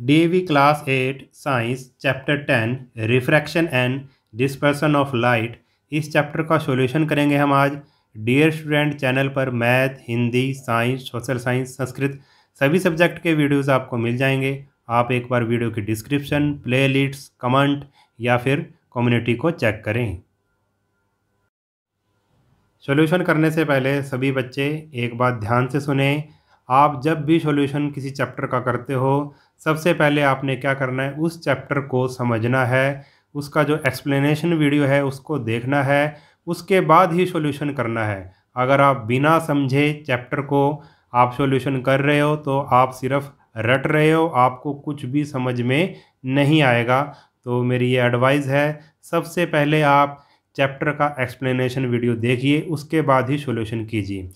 We class eight science chapter ten refraction and dispersion of light इस chapter का solution करेंगे हम आज डियर स्टूडेंट चैनल पर math Hindi science social science Sanskrit सभी सब्जेक्ट के वीडियोस आपको मिल जाएंगे आप एक बार वीडियो की डिस्क्रिप्शन प्लेलिस्ट कमेंट या फिर कम्युनिटी को चेक करें सॉल्यूशन करने से पहले सभी बच्चे एक बात ध्यान से सुने आप जब भी सॉल्यूशन किसी चैप्टर का करते हो सबसे पहले आपने क्या करना है उस चैप्टर को समझना है उसका जो एक्सप्लेनेशन वीडियो है उसको देखना है उसके बाद ही सॉल्यूशन करना है अगर आप बिना समझे चैप्टर को आप सॉल्यूशन कर रहे हो तो आप सिर्फ रट रहे हो आपको कुछ भी समझ में नहीं आएगा तो मेरी ये एडवाइस है सबसे पहले आप चैप्टर का एक्सप्लेनेशन वीडियो देखिए उसके बाद ही सॉल्यूशन कीजिए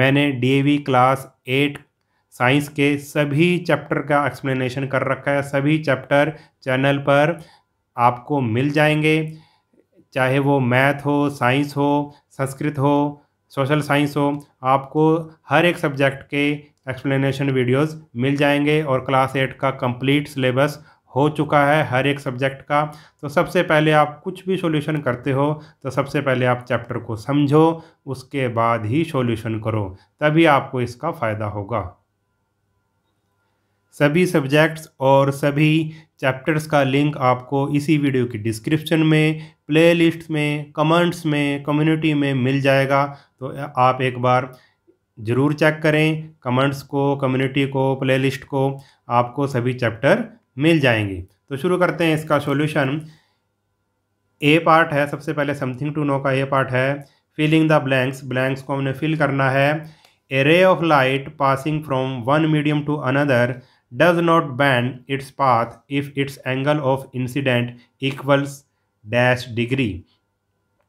मैंने डीएवी क्लास एट साइंस के सभी चैप्टर का एक्सप्लेनेशन कर रखा है सभी चैप्टर चैनल पर आपको मिल जाएंगे चाहे वो मैथ हो साइंस हो संस्कृत हो सोशल साइंस हो आपको हर एक सब्जेक्ट के एक्सप्लेनेशन वीडियोस मिल जाएंगे और क्लास एट का कंप्लीट सिलेबस हो चुका है हर एक सब्जेक्ट का तो सबसे पहले आप कुछ भी सॉल्यूशन करते हो तो सबसे पहले आप चैप्टर को समझो उसके बाद ही सॉल्यूशन करो तभी आपको इसका फ़ायदा होगा सभी सब्जेक्ट्स और सभी चैप्टर्स का लिंक आपको इसी वीडियो की डिस्क्रिप्शन में प्लेलिस्ट में कमेंट्स में कम्युनिटी में मिल जाएगा तो आप एक बार ज़रूर चेक करें कमेंट्स को कम्युनिटी को प्लेलिस्ट को आपको सभी चैप्टर मिल जाएंगे तो शुरू करते हैं इसका सॉल्यूशन ए पार्ट है सबसे पहले समथिंग टू नो का ए पार्ट है फिलिंग द ब्लैंक्स ब्लैंक्स को हमने फिल करना है a ray of light passing from one medium to another does not bend its path if its angle of incident equals dash degree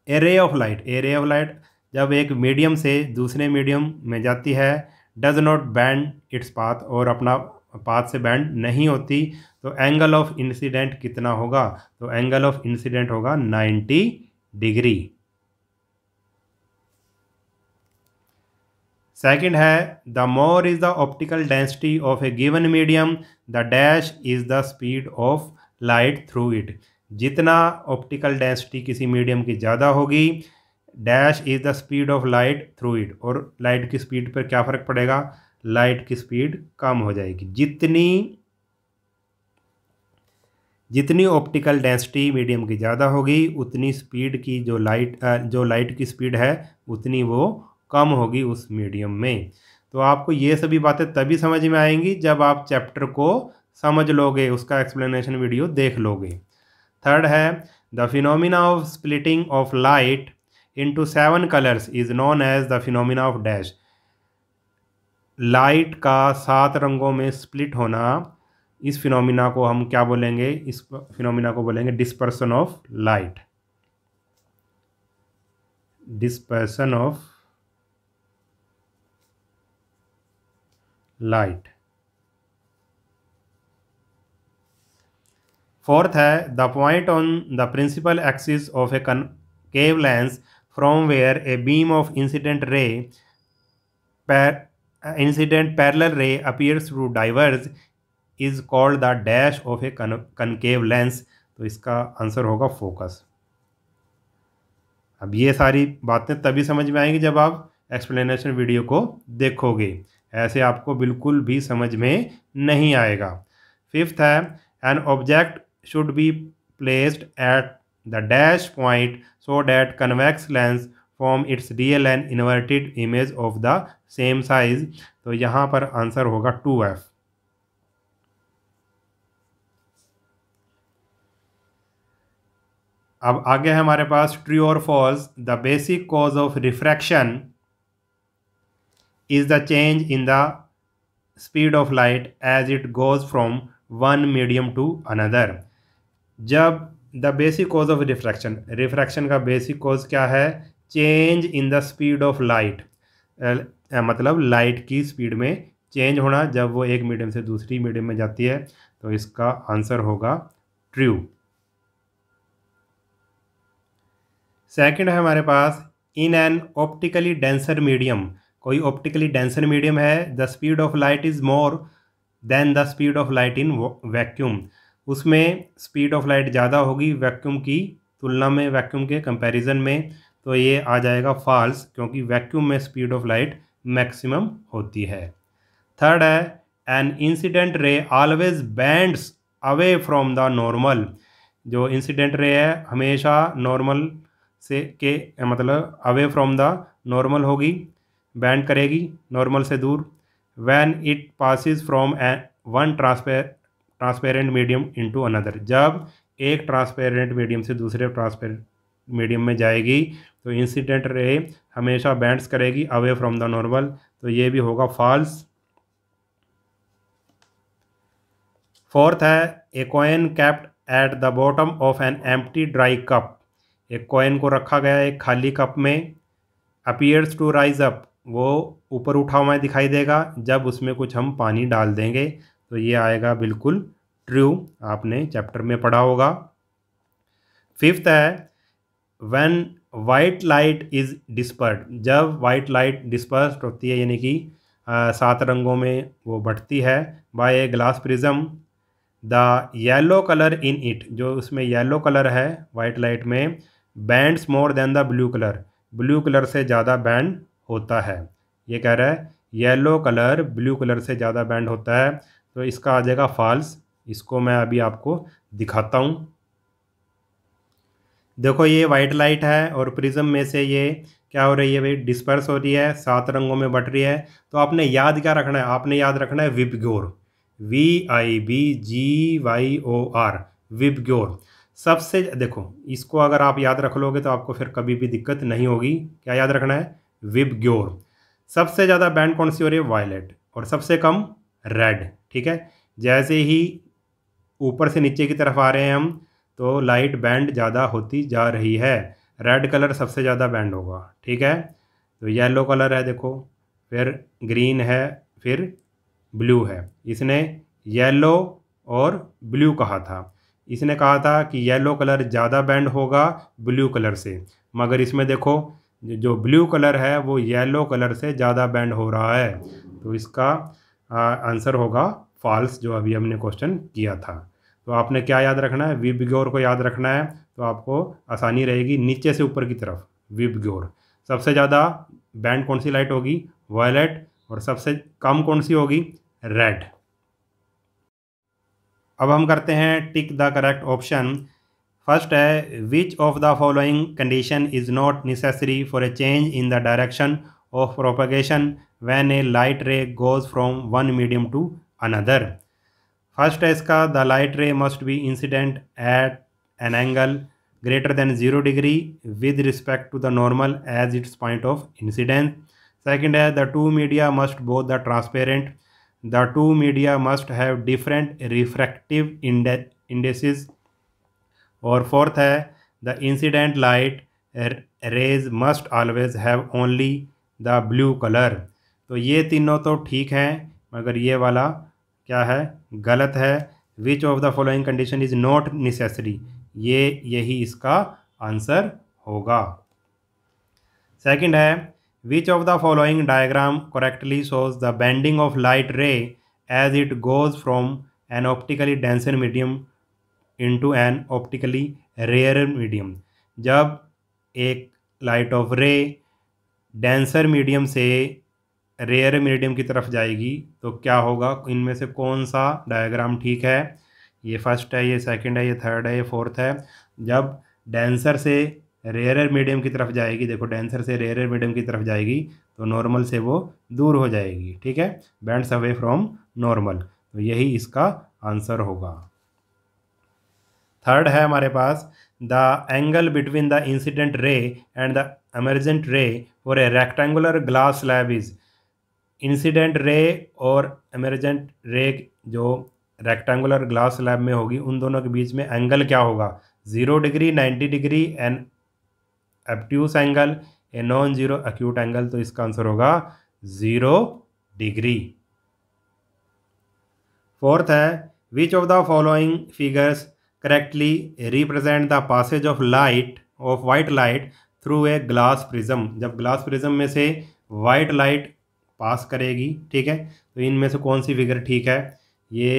a ray of light A ray of light जब एक medium से दूसरे medium में जाती है does not bend its path और अपना path से बैंड नहीं होती तो एंगल ऑफ इंसिडेंट कितना होगा तो एंगल ऑफ इंसिडेंट होगा नाइन्टी डिग्री सेकंड है the more is the optical density of a given medium the dash is the speed of light through it जितना ऑप्टिकल डेंसिटी किसी मीडियम की ज़्यादा होगी dash is the speed of light through it और light की speed पर क्या फ़र्क पड़ेगा लाइट की स्पीड कम हो जाएगी जितनी जितनी ऑप्टिकल डेंसिटी मीडियम की ज़्यादा होगी उतनी स्पीड की जो लाइट जो लाइट की स्पीड है उतनी वो कम होगी उस मीडियम में तो आपको ये सभी बातें तभी समझ में आएंगी जब आप चैप्टर को समझ लोगे उसका एक्सप्लेनेशन वीडियो देख लोगे थर्ड है the phenomena of splitting of light into seven colours is known as the phenomena of dash light का सात रंगों में स्प्लिट होना इस फिनोमिना को हम क्या बोलेंगे इस फिनोमिना को बोलेंगे dispersion of light dispersion of light fourth है the point on the principal axis of a concave lens from where a beam of incident ray incident parallel ray appears to diverge is called the dash of a concave lens तो इसका answer होगा focus अब ये सारी बातें तभी समझ में आएंगी जब आप एक्सप्लेनेशन वीडियो को देखोगे ऐसे आपको बिल्कुल भी समझ में नहीं आएगा फिफ्थ है an object should be placed at the dash point so that convex lens form its real and inverted image of the same size तो यहाँ पर आंसर होगा टू एफ अब आगे है हमारे पास ट्री और false the basic cause of refraction is the change in the speed of light as it goes from one medium to another जब the basic cause of refraction refraction का basic cause क्या है change in the speed of light मतलब light की speed में change होना जब वो एक मीडियम से दूसरी मीडियम में जाती है तो इसका आंसर होगा ट्रू सेकेंड है हमारे पास in an optically denser medium कोई ऑप्टिकली डेंसर मीडियम है the speed of light is more than the speed of light in vacuum उसमें स्पीड ऑफ लाइट ज़्यादा होगी वैक्यूम की तुलना में वैक्यूम के कंपैरिजन में तो ये आ जाएगा फॉल्स क्योंकि वैक्यूम में स्पीड ऑफ लाइट मैक्सिमम होती है थर्ड है an incident ray always bends away from the normal जो इंसिडेंट रे है हमेशा नॉर्मल से के मतलब अवे फ्रॉम द नॉर्मल होगी बैंड करेगी नॉर्मल से दूर when it passes from one transparent transparent medium into another जब एक ट्रांसपेरेंट मीडियम से दूसरे ट्रांसपेरेंट मीडियम में जाएगी तो इंसिडेंट रे हमेशा बैंड्स करेगी अवे फ्रॉम द नॉर्मल तो ये भी होगा फॉल्स फोर्थ है a coin kept at the bottom of an empty dry cup एक कॉइन को रखा गया एक खाली कप में अपीयर्स टू राइज अप वो ऊपर उठा हुआ दिखाई देगा जब उसमें कुछ हम पानी डाल देंगे तो ये आएगा बिल्कुल ट्रू आपने चैप्टर में पढ़ा होगा फिफ्थ है when white light is dispersed जब वाइट लाइट डिस्पर्स होती है यानी कि सात रंगों में वो बढ़ती है by a glass prism the yellow colour in it जो उसमें येलो कलर है वाइट लाइट में bends more than the blue colour blue colour से ज़्यादा बैंड होता है ये कह रहा है येलो कलर ब्लू कलर से ज़्यादा बैंड होता है तो इसका आ जाएगा फॉल्स इसको मैं अभी आपको दिखाता हूँ देखो ये वाइट लाइट है और प्रिज्म में से ये क्या हो रही है भाई डिस्पर्स हो रही है सात रंगों में बट रही है तो आपने याद क्या रखना है आपने याद रखना है VIBGYOR V I B G Y O R VIBGYOR सबसे देखो इसको अगर आप याद रख लोगे तो आपको फिर कभी भी दिक्कत नहीं होगी क्या याद रखना है विबग्योर सबसे ज़्यादा बैंड कौन सी हो रही है वायलेट और सबसे कम रेड ठीक है जैसे ही ऊपर से नीचे की तरफ आ रहे हैं हम तो लाइट बैंड ज़्यादा होती जा रही है रेड कलर सबसे ज़्यादा बैंड होगा ठीक है तो येलो कलर है देखो फिर ग्रीन है फिर ब्लू है इसने येलो और ब्लू कहा था इसने कहा था कि येलो कलर ज़्यादा बैंड होगा ब्लू कलर से मगर इसमें देखो जो ब्लू कलर है वो येलो कलर से ज़्यादा बैंड हो रहा है तो इसका आंसर होगा फॉल्स जो अभी हमने क्वेश्चन किया था तो आपने क्या याद रखना है विब ग्योर को याद रखना है तो आपको आसानी रहेगी नीचे से ऊपर की तरफ विब ग्योर सबसे ज़्यादा बैंड कौन सी लाइट होगी वायलेट और सबसे कम कौन सी होगी रेड अब हम करते हैं tick the correct option First uh, which of the following condition is not necessary for a change in the direction of propagation when a light ray goes from one medium to another. First uh, is इसका the light ray must be incident at an angle greater than 0 degree with respect to the normal as its point of incidence. Second uh, the two media must both the transparent the two media must have different refractive indices और fourth है the incident light rays must always have only the blue colour तो ये तीनों तो ठीक हैं मगर ये वाला क्या है गलत है which of the following condition is not necessary ये यही इसका आंसर होगा सेकंड है which of the following diagram correctly shows the bending of light ray as it goes from an optically denser medium into an optically rarer medium जब एक light of ray denser medium से rarer medium की तरफ जाएगी तो क्या होगा इनमें से कौन सा डायग्राम ठीक है ये फर्स्ट है ये सेकंड है ये थर्ड है ये फोर्थ है जब डेंसर से रेयर मीडियम की तरफ जाएगी देखो डेंसर से रेयर मीडियम की तरफ जाएगी तो नॉर्मल से वो दूर हो जाएगी ठीक है बैंड्स अवे फ्रॉम नॉर्मल तो यही इसका आंसर होगा थर्ड है हमारे पास the angle between the incident ray and the emergent ray और a rectangular glass slab is incident ray और एमरजेंट रे जो रेक्टेंगुलर ग्लास स्लैब में होगी उन दोनों के बीच में एंगल क्या होगा zero degree ninety degree and obtuse angle a non zero acute angle तो इसका आंसर होगा ज़ीरो डिग्री फोर्थ है which of the following figures correctly represent the passage of light of white light through a glass prism जब glass prism में से white light पास करेगी ठीक है तो इनमें से कौन सी फिगर ठीक है ये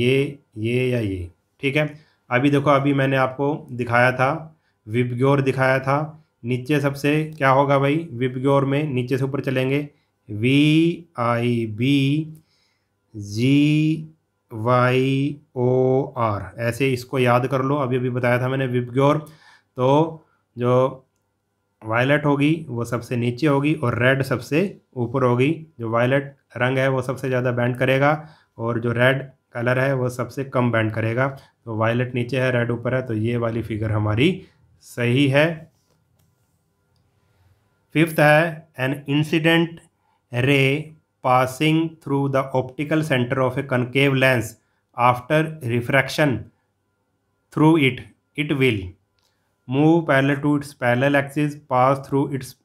ये ये या ये ठीक है अभी देखो अभी मैंने आपको दिखाया था विपग्योर दिखाया था नीचे सबसे क्या होगा भाई विपग्योर में नीचे से ऊपर चलेंगे V I B G Y O R ऐसे इसको याद कर लो अभी अभी बताया था मैंने विपग्योर तो जो वायलट होगी वो सबसे नीचे होगी और रेड सबसे ऊपर होगी जो वायलट रंग है वो सबसे ज़्यादा बैंड करेगा और जो रेड कलर है वो सबसे कम बैंड करेगा तो वायलट नीचे है रेड ऊपर है तो ये वाली फिगर हमारी सही है फिफ्थ है an incident ray passing through the optical center of a concave lens after refraction through it, it will move parallel to its parallel axis, pass through its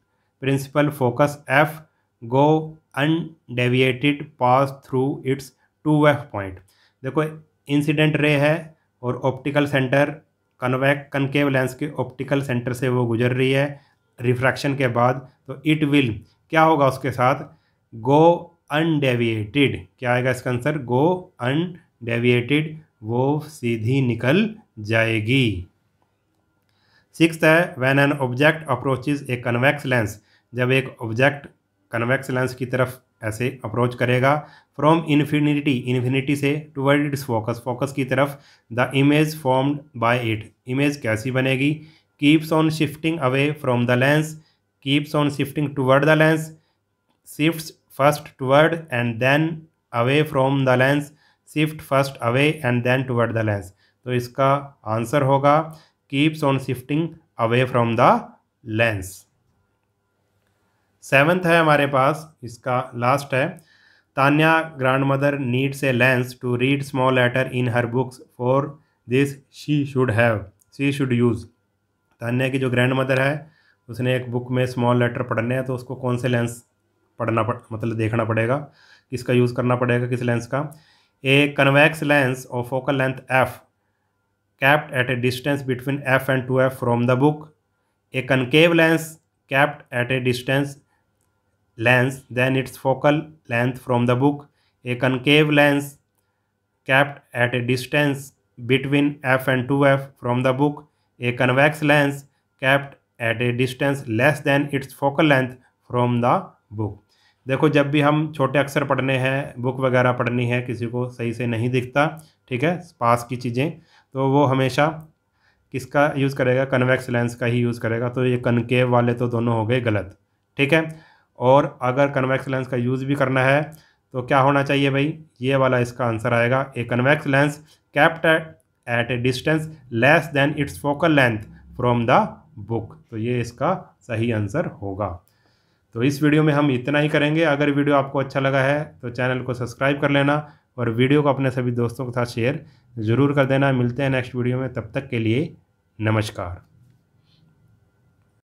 principal focus F, go undeviated, pass through its 2F point. देखो incident ray है और optical centre convex concave lens के optical centre से वो गुजर रही है refraction के बाद तो इट विल क्या होगा उसके साथ गो अनडेविएटेड क्या आएगा इसका आंसर गो अनडेविएटेड वो सीधी निकल जाएगी सिक्स है when an object approaches a convex lens जब एक ऑब्जेक्ट कन्वेक्स लेंस की तरफ ऐसे अप्रोच करेगा फ्रॉम इन्फिनिटी इन्फिनिटी से टूवर्ड इट्स फोकस फोकस की तरफ the image formed by it image कैसी बनेगी keeps on shifting away from the lens keeps on shifting toward the lens shift first toward and then away from the lens shift first away and then toward the lens तो इसका answer होगा keeps on shifting away from the lens seventh है हमारे पास इसका last है Tanya grandmother needs a lens to read small letter in her books for this she should have she should use Tanya की जो ग्रैंड मदर है उसने एक बुक में स्मॉल लेटर पढ़ने हैं तो उसको कौन से लेंस पढ़ना पड़ मतलब देखना पड़ेगा किसका यूज़ करना पड़ेगा किस लेंस का ए कन्वैक्स लेंस और focal length F kept at a distance between F and two F from the book a concave lens kept at a distance lens than its focal length from the book a concave lens kept at a distance between F and two F from the book a convex lens kept at a distance less than its focal length from the book देखो जब भी हम छोटे अक्षर पढ़ने हैं book वगैरह पढ़नी है किसी को सही से नहीं दिखता ठीक है पास की चीज़ें तो वो हमेशा किसका यूज़ करेगा कन्वेक्स लेंस का ही यूज़ करेगा तो ये कनकेव वाले तो दोनों हो गए गलत ठीक है और अगर कन्वेक्स लेंस का यूज़ भी करना है तो क्या होना चाहिए भाई ये वाला इसका आंसर आएगा a convex lens kept at a distance less than its focal length from the book तो ये इसका सही आंसर होगा तो इस वीडियो में हम इतना ही करेंगे अगर वीडियो आपको अच्छा लगा है तो चैनल को सब्सक्राइब कर लेना और वीडियो को अपने सभी दोस्तों के साथ शेयर ज़रूर कर देना मिलते हैं नेक्स्ट वीडियो में तब तक के लिए नमस्कार